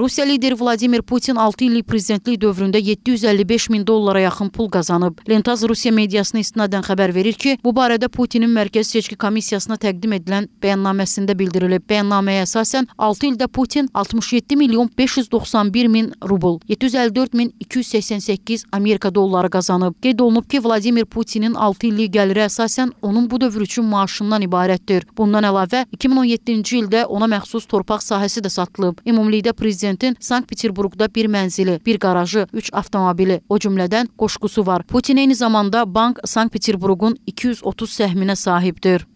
Rusiya lideri Vladimir Putin 6 illik prezidentlik dövründə 755 min dollara yaxın pul qazanıb. Lentaz Rusiya mediasına istinadən xəbər verir ki, bu barədə Putinin Mərkəzi Seçki Komissiyasına təqdim edilən bəyannaməsində bildirilib. Bəyannaməyə əsasən 6 ildə Putin 67 milyon 591 min rubl, 754 min 288 Amerika dolları qazanıb. Qeyd olunub ki, Vladimir Putinin 6 illik gəliri əsasən onun bu dövr üçün maaşından ibarətdir. Bundan əlavə 2017-ci ildə ona məxsus torpaq sahəsi də satılıb. Ümumilikdə prezident prezidentin Sankt-Peterburqda bir mənzili, bir qarajı, 3 avtomobili, o cümlədən qoşqusu var. Putin eyni zamanda Bank Sankt-Peterburqun 230 səhminə sahibdir.